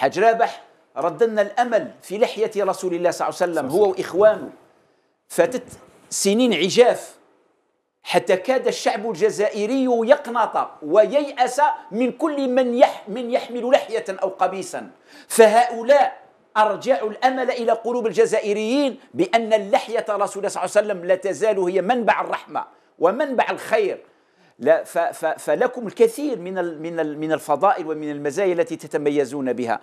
حاج رابح ردنا الامل في لحيه رسول الله صلى الله عليه وسلم هو واخوانه فاتت سنين عجاف حتى كاد الشعب الجزائري يقنط وييأس من كل من يح من يحمل لحية أو قميصا فهؤلاء أرجع الأمل إلى قلوب الجزائريين بأن اللحية رسول الله صلى الله عليه وسلم لا تزال هي منبع الرحمة ومنبع الخير لا فلكم الكثير من من من الفضائل ومن المزايا التي تتميزون بها